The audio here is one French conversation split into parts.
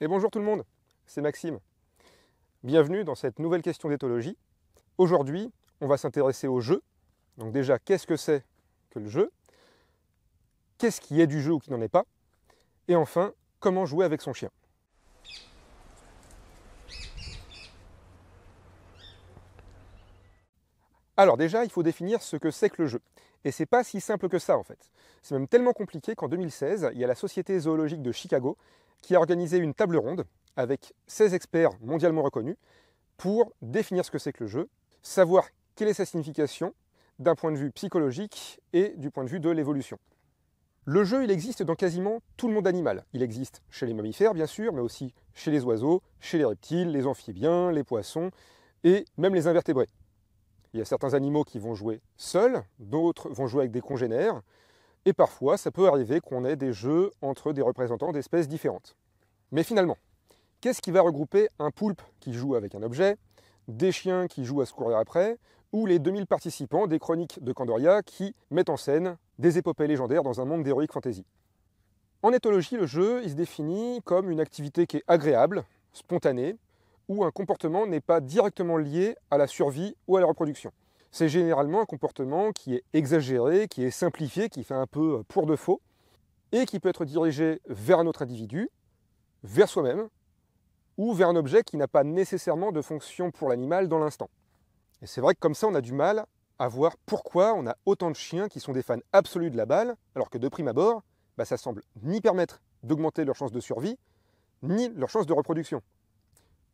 Et bonjour tout le monde, c'est Maxime. Bienvenue dans cette nouvelle question d'éthologie. Aujourd'hui, on va s'intéresser au jeu. Donc déjà, qu'est-ce que c'est que le jeu Qu'est-ce qui est du jeu ou qui n'en est pas Et enfin, comment jouer avec son chien Alors déjà, il faut définir ce que c'est que le jeu. Et c'est pas si simple que ça en fait. C'est même tellement compliqué qu'en 2016, il y a la Société zoologique de Chicago qui a organisé une table ronde avec 16 experts mondialement reconnus pour définir ce que c'est que le jeu, savoir quelle est sa signification d'un point de vue psychologique et du point de vue de l'évolution. Le jeu, il existe dans quasiment tout le monde animal. Il existe chez les mammifères, bien sûr, mais aussi chez les oiseaux, chez les reptiles, les amphibiens, les poissons et même les invertébrés. Il y a certains animaux qui vont jouer seuls, d'autres vont jouer avec des congénères, et parfois ça peut arriver qu'on ait des jeux entre des représentants d'espèces différentes. Mais finalement, qu'est-ce qui va regrouper un poulpe qui joue avec un objet, des chiens qui jouent à se courir après, ou les 2000 participants des chroniques de Candoria qui mettent en scène des épopées légendaires dans un monde d'héroïque fantasy En éthologie, le jeu, il se définit comme une activité qui est agréable, spontanée, où un comportement n'est pas directement lié à la survie ou à la reproduction. C'est généralement un comportement qui est exagéré, qui est simplifié, qui fait un peu euh, pour de faux, et qui peut être dirigé vers un autre individu, vers soi-même, ou vers un objet qui n'a pas nécessairement de fonction pour l'animal dans l'instant. Et c'est vrai que comme ça, on a du mal à voir pourquoi on a autant de chiens qui sont des fans absolus de la balle, alors que de prime abord, bah, ça semble ni permettre d'augmenter leur chance de survie, ni leur chance de reproduction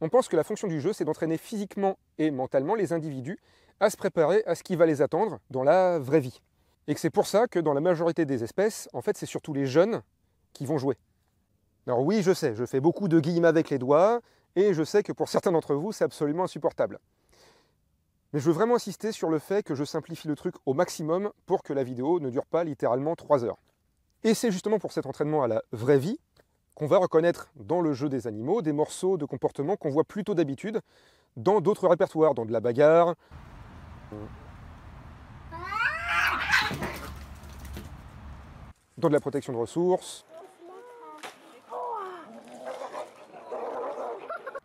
on pense que la fonction du jeu, c'est d'entraîner physiquement et mentalement les individus à se préparer à ce qui va les attendre dans la vraie vie. Et que c'est pour ça que dans la majorité des espèces, en fait, c'est surtout les jeunes qui vont jouer. Alors oui, je sais, je fais beaucoup de guillemets avec les doigts, et je sais que pour certains d'entre vous, c'est absolument insupportable. Mais je veux vraiment insister sur le fait que je simplifie le truc au maximum pour que la vidéo ne dure pas littéralement 3 heures. Et c'est justement pour cet entraînement à la vraie vie qu'on va reconnaître dans le jeu des animaux des morceaux de comportement qu'on voit plutôt d'habitude dans d'autres répertoires, dans de la bagarre. Dans de la protection de ressources.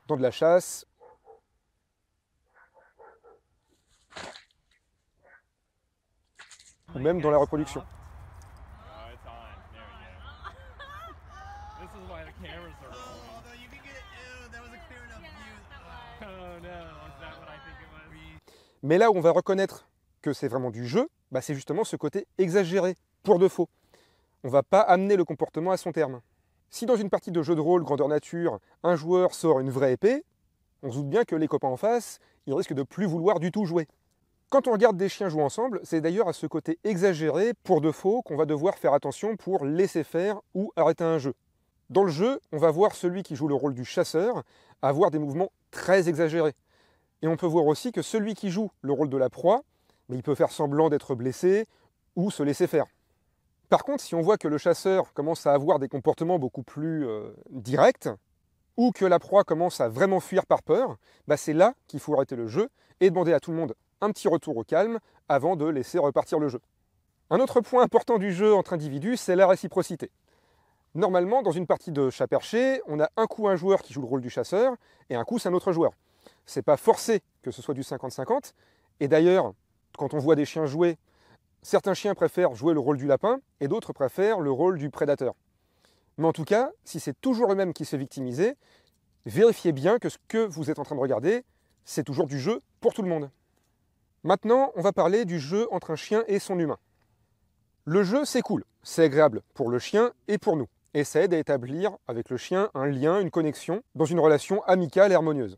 Dans de la chasse. Ou même dans la reproduction. Mais là où on va reconnaître que c'est vraiment du jeu, bah, c'est justement ce côté exagéré, pour de faux. On va pas amener le comportement à son terme. Si dans une partie de jeu de rôle grandeur nature, un joueur sort une vraie épée, on se doute bien que les copains en face, ils risquent de plus vouloir du tout jouer. Quand on regarde des chiens jouer ensemble, c'est d'ailleurs à ce côté exagéré, pour de faux, qu'on va devoir faire attention pour laisser faire ou arrêter un jeu. Dans le jeu, on va voir celui qui joue le rôle du chasseur avoir des mouvements très exagérés. Et on peut voir aussi que celui qui joue le rôle de la proie, mais il peut faire semblant d'être blessé ou se laisser faire. Par contre, si on voit que le chasseur commence à avoir des comportements beaucoup plus euh, directs, ou que la proie commence à vraiment fuir par peur, bah c'est là qu'il faut arrêter le jeu et demander à tout le monde un petit retour au calme avant de laisser repartir le jeu. Un autre point important du jeu entre individus, c'est la réciprocité. Normalement, dans une partie de chat perché, on a un coup un joueur qui joue le rôle du chasseur, et un coup c'est un autre joueur c'est pas forcé que ce soit du 50-50. Et d'ailleurs, quand on voit des chiens jouer, certains chiens préfèrent jouer le rôle du lapin et d'autres préfèrent le rôle du prédateur. Mais en tout cas, si c'est toujours le même qui se fait vérifiez bien que ce que vous êtes en train de regarder, c'est toujours du jeu pour tout le monde. Maintenant, on va parler du jeu entre un chien et son humain. Le jeu, c'est cool, c'est agréable pour le chien et pour nous, et ça aide à établir avec le chien un lien, une connexion, dans une relation amicale et harmonieuse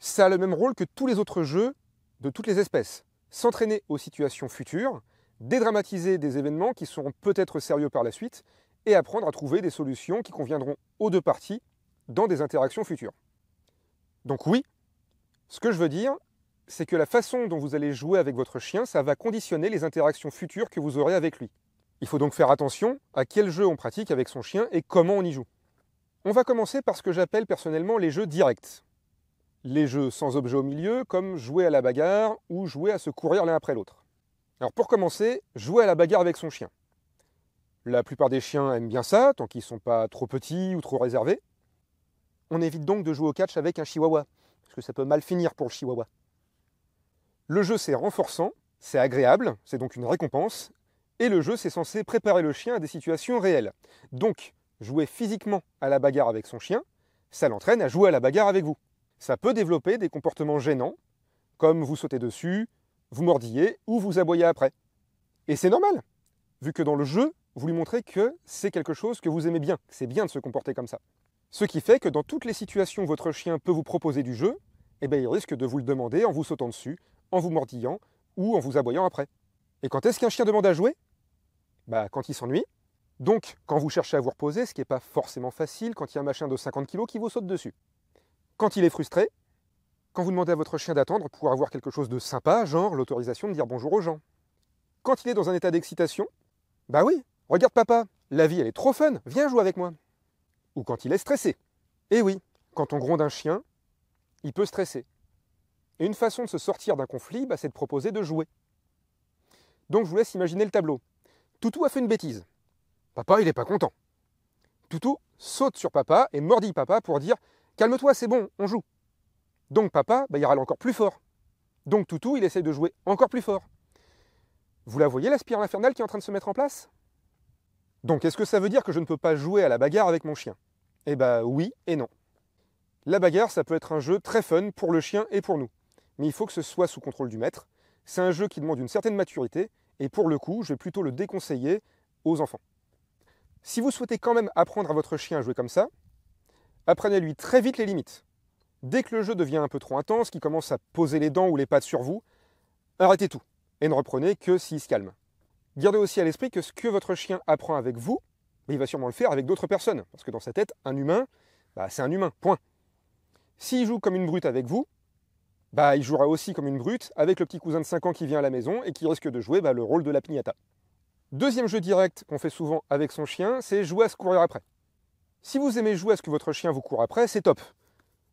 ça a le même rôle que tous les autres jeux de toutes les espèces. S'entraîner aux situations futures, dédramatiser des événements qui seront peut-être sérieux par la suite, et apprendre à trouver des solutions qui conviendront aux deux parties dans des interactions futures. Donc oui, ce que je veux dire, c'est que la façon dont vous allez jouer avec votre chien, ça va conditionner les interactions futures que vous aurez avec lui. Il faut donc faire attention à quel jeu on pratique avec son chien et comment on y joue. On va commencer par ce que j'appelle personnellement les jeux directs les jeux sans objet au milieu, comme jouer à la bagarre ou jouer à se courir l'un après l'autre. Alors pour commencer, jouer à la bagarre avec son chien. La plupart des chiens aiment bien ça, tant qu'ils ne sont pas trop petits ou trop réservés. On évite donc de jouer au catch avec un chihuahua, parce que ça peut mal finir pour le chihuahua. Le jeu c'est renforçant, c'est agréable, c'est donc une récompense, et le jeu c'est censé préparer le chien à des situations réelles. Donc, jouer physiquement à la bagarre avec son chien, ça l'entraîne à jouer à la bagarre avec vous ça peut développer des comportements gênants, comme vous sautez dessus, vous mordiller ou vous aboyer après. Et c'est normal, vu que dans le jeu, vous lui montrez que c'est quelque chose que vous aimez bien, c'est bien de se comporter comme ça. Ce qui fait que dans toutes les situations où votre chien peut vous proposer du jeu, eh bien, il risque de vous le demander en vous sautant dessus, en vous mordillant ou en vous aboyant après. Et quand est-ce qu'un chien demande à jouer Bah quand il s'ennuie. Donc quand vous cherchez à vous reposer, ce qui n'est pas forcément facile quand il y a un machin de 50 kg qui vous saute dessus quand il est frustré, quand vous demandez à votre chien d'attendre pour avoir quelque chose de sympa, genre l'autorisation de dire bonjour aux gens. Quand il est dans un état d'excitation, bah oui, regarde papa, la vie elle est trop fun, viens jouer avec moi. Ou quand il est stressé. Eh oui, quand on gronde un chien, il peut stresser. Et une façon de se sortir d'un conflit, bah, c'est de proposer de jouer. Donc je vous laisse imaginer le tableau. Toutou a fait une bêtise. Papa, il n'est pas content. Toutou saute sur papa et mordit papa pour dire Calme-toi, c'est bon, on joue. Donc papa, bah, il râle encore plus fort. Donc Toutou, il essaie de jouer encore plus fort. Vous la voyez, la spirale infernale qui est en train de se mettre en place Donc est-ce que ça veut dire que je ne peux pas jouer à la bagarre avec mon chien Eh bah oui et non. La bagarre, ça peut être un jeu très fun pour le chien et pour nous. Mais il faut que ce soit sous contrôle du maître. C'est un jeu qui demande une certaine maturité, et pour le coup, je vais plutôt le déconseiller aux enfants. Si vous souhaitez quand même apprendre à votre chien à jouer comme ça, Apprenez-lui très vite les limites. Dès que le jeu devient un peu trop intense, qu'il commence à poser les dents ou les pattes sur vous, arrêtez tout et ne reprenez que s'il se calme. Gardez aussi à l'esprit que ce que votre chien apprend avec vous, bah, il va sûrement le faire avec d'autres personnes, parce que dans sa tête, un humain, bah, c'est un humain, point. S'il joue comme une brute avec vous, bah, il jouera aussi comme une brute avec le petit cousin de 5 ans qui vient à la maison et qui risque de jouer bah, le rôle de la pignata. Deuxième jeu direct qu'on fait souvent avec son chien, c'est jouer à se courir après. Si vous aimez jouer à ce que votre chien vous court après, c'est top.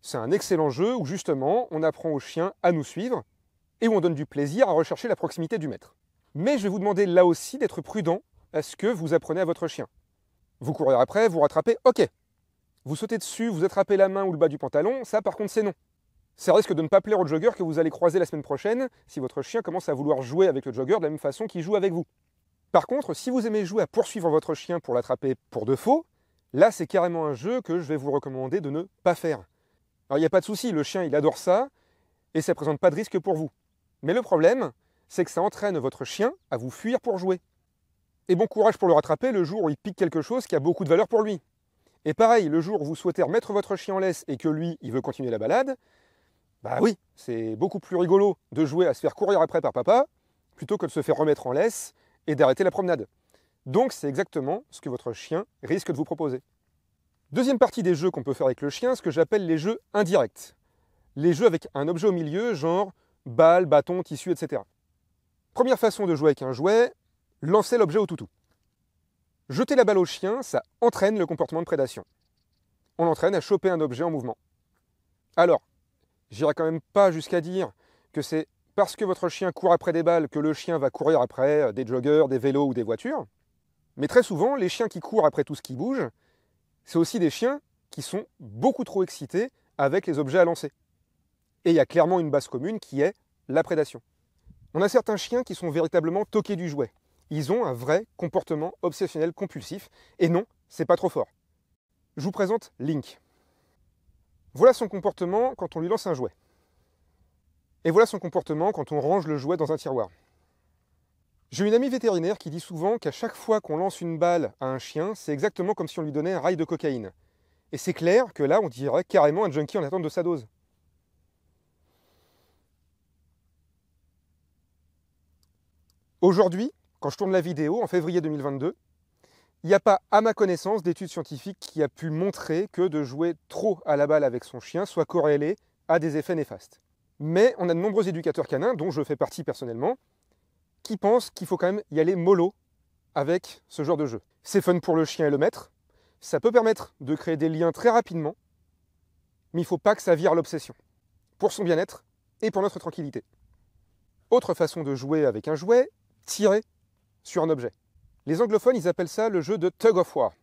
C'est un excellent jeu où justement on apprend au chien à nous suivre et où on donne du plaisir à rechercher la proximité du maître. Mais je vais vous demander là aussi d'être prudent à ce que vous apprenez à votre chien. Vous courrez après, vous rattrapez, ok. Vous sautez dessus, vous attrapez la main ou le bas du pantalon, ça par contre c'est non. Ça risque de ne pas plaire au jogger que vous allez croiser la semaine prochaine si votre chien commence à vouloir jouer avec le jogger de la même façon qu'il joue avec vous. Par contre, si vous aimez jouer à poursuivre votre chien pour l'attraper pour de faux, Là, c'est carrément un jeu que je vais vous recommander de ne pas faire. Alors, il n'y a pas de souci, le chien, il adore ça, et ça ne présente pas de risque pour vous. Mais le problème, c'est que ça entraîne votre chien à vous fuir pour jouer. Et bon courage pour le rattraper le jour où il pique quelque chose qui a beaucoup de valeur pour lui. Et pareil, le jour où vous souhaitez remettre votre chien en laisse et que lui, il veut continuer la balade, bah oui, c'est beaucoup plus rigolo de jouer à se faire courir après par papa plutôt que de se faire remettre en laisse et d'arrêter la promenade. Donc c'est exactement ce que votre chien risque de vous proposer. Deuxième partie des jeux qu'on peut faire avec le chien, ce que j'appelle les jeux indirects. Les jeux avec un objet au milieu, genre balle, bâton, tissu, etc. Première façon de jouer avec un jouet, lancer l'objet au toutou. Jeter la balle au chien, ça entraîne le comportement de prédation. On l'entraîne à choper un objet en mouvement. Alors, j'irai quand même pas jusqu'à dire que c'est parce que votre chien court après des balles que le chien va courir après euh, des joggers, des vélos ou des voitures. Mais très souvent, les chiens qui courent après tout ce qui bouge, c'est aussi des chiens qui sont beaucoup trop excités avec les objets à lancer. Et il y a clairement une base commune qui est la prédation. On a certains chiens qui sont véritablement toqués du jouet. Ils ont un vrai comportement obsessionnel compulsif, et non, c'est pas trop fort. Je vous présente Link. Voilà son comportement quand on lui lance un jouet. Et voilà son comportement quand on range le jouet dans un tiroir. J'ai une amie vétérinaire qui dit souvent qu'à chaque fois qu'on lance une balle à un chien, c'est exactement comme si on lui donnait un rail de cocaïne. Et c'est clair que là, on dirait carrément un junkie en attente de sa dose. Aujourd'hui, quand je tourne la vidéo, en février 2022, il n'y a pas, à ma connaissance, d'études scientifiques qui a pu montrer que de jouer trop à la balle avec son chien soit corrélé à des effets néfastes. Mais on a de nombreux éducateurs canins, dont je fais partie personnellement, qui pensent qu'il faut quand même y aller mollo avec ce genre de jeu. C'est fun pour le chien et le maître, ça peut permettre de créer des liens très rapidement, mais il ne faut pas que ça vire l'obsession, pour son bien-être et pour notre tranquillité. Autre façon de jouer avec un jouet, tirer sur un objet. Les anglophones, ils appellent ça le jeu de tug of war.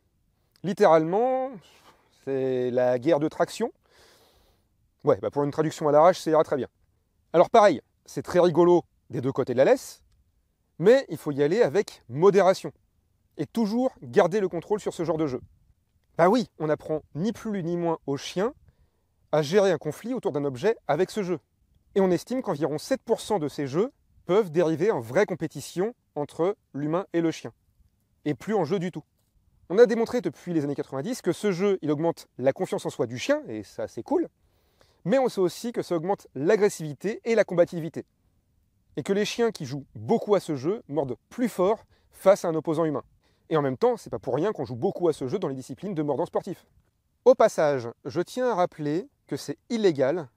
Littéralement, c'est la guerre de traction. Ouais, bah pour une traduction à l'arrache, ça ira très bien. Alors pareil, c'est très rigolo des deux côtés de la laisse, mais il faut y aller avec modération et toujours garder le contrôle sur ce genre de jeu. Bah oui, on apprend ni plus ni moins aux chiens à gérer un conflit autour d'un objet avec ce jeu. Et on estime qu'environ 7% de ces jeux peuvent dériver en vraie compétition entre l'humain et le chien, et plus en jeu du tout. On a démontré depuis les années 90 que ce jeu, il augmente la confiance en soi du chien, et ça c'est cool, mais on sait aussi que ça augmente l'agressivité et la combativité et que les chiens qui jouent beaucoup à ce jeu mordent plus fort face à un opposant humain. Et en même temps, c'est pas pour rien qu'on joue beaucoup à ce jeu dans les disciplines de mordant sportif. Au passage, je tiens à rappeler que c'est illégal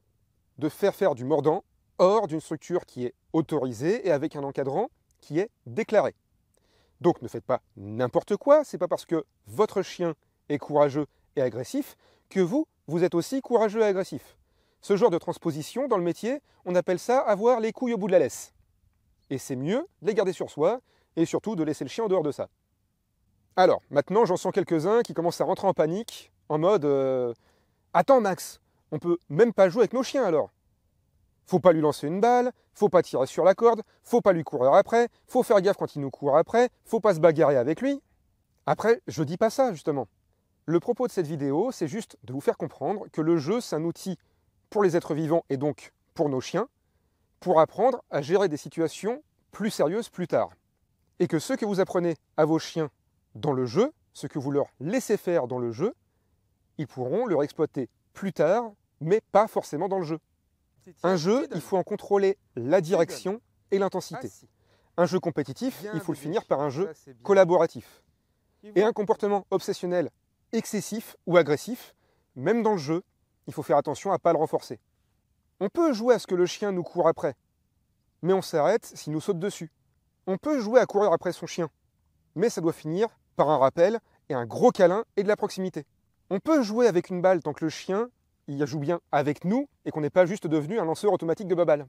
de faire faire du mordant hors d'une structure qui est autorisée et avec un encadrant qui est déclaré. Donc ne faites pas n'importe quoi, c'est pas parce que votre chien est courageux et agressif que vous, vous êtes aussi courageux et agressif. Ce genre de transposition, dans le métier, on appelle ça avoir les couilles au bout de la laisse. Et c'est mieux de les garder sur soi, et surtout de laisser le chien en dehors de ça. Alors, maintenant, j'en sens quelques-uns qui commencent à rentrer en panique, en mode euh, Attends, Max, on peut même pas jouer avec nos chiens alors Faut pas lui lancer une balle, faut pas tirer sur la corde, faut pas lui courir après, faut faire gaffe quand il nous court après, faut pas se bagarrer avec lui. Après, je dis pas ça, justement. Le propos de cette vidéo, c'est juste de vous faire comprendre que le jeu, c'est un outil pour les êtres vivants et donc pour nos chiens, pour apprendre à gérer des situations plus sérieuses plus tard. Et que ce que vous apprenez à vos chiens dans le jeu, ce que vous leur laissez faire dans le jeu, ils pourront leur exploiter plus tard, mais pas forcément dans le jeu. Un jeu, il faut en contrôler la direction et l'intensité. Ah, un jeu compétitif, il faut le finir par un jeu collaboratif. Et un comportement obsessionnel excessif ou agressif, même dans le jeu, il faut faire attention à ne pas le renforcer. On peut jouer à ce que le chien nous court après, mais on s'arrête s'il nous saute dessus. On peut jouer à courir après son chien, mais ça doit finir par un rappel et un gros câlin et de la proximité. On peut jouer avec une balle tant que le chien il joue bien avec nous et qu'on n'est pas juste devenu un lanceur automatique de baballe.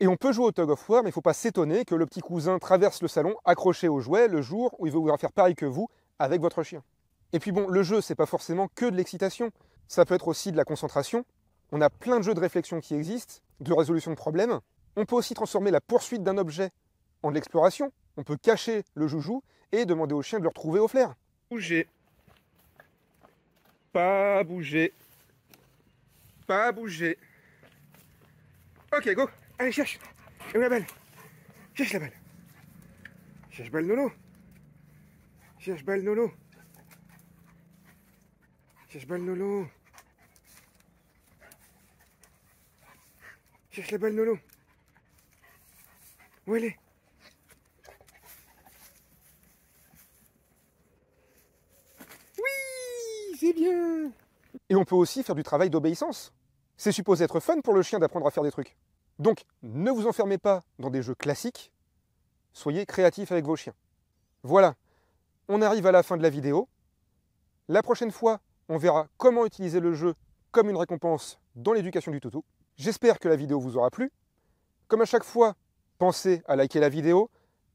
Et on peut jouer au tug of war, mais il ne faut pas s'étonner que le petit cousin traverse le salon accroché au jouet le jour où il veut vouloir faire pareil que vous avec votre chien. Et puis bon, le jeu, c'est pas forcément que de l'excitation. Ça peut être aussi de la concentration. On a plein de jeux de réflexion qui existent, de résolution de problèmes. On peut aussi transformer la poursuite d'un objet en de l'exploration. On peut cacher le joujou et demander au chien de le retrouver au flair. Bouger. Pas bouger. Pas bouger. Ok, go. Allez, cherche. Et où la balle Cherche la balle. Cherche balle Nolo. Cherche balle Nolo. Cherche balle Nolo. Cherche la balle, Nolo. Où elle est Oui, c'est bien. Et on peut aussi faire du travail d'obéissance. C'est supposé être fun pour le chien d'apprendre à faire des trucs. Donc, ne vous enfermez pas dans des jeux classiques. Soyez créatifs avec vos chiens. Voilà, on arrive à la fin de la vidéo. La prochaine fois, on verra comment utiliser le jeu comme une récompense dans l'éducation du toutou. J'espère que la vidéo vous aura plu. Comme à chaque fois, pensez à liker la vidéo,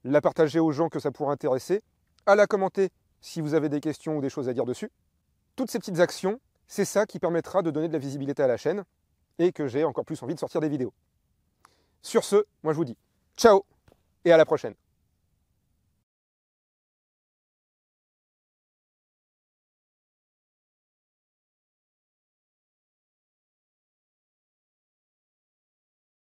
la partager aux gens que ça pourrait intéresser, à la commenter si vous avez des questions ou des choses à dire dessus. Toutes ces petites actions, c'est ça qui permettra de donner de la visibilité à la chaîne et que j'ai encore plus envie de sortir des vidéos. Sur ce, moi je vous dis ciao et à la prochaine.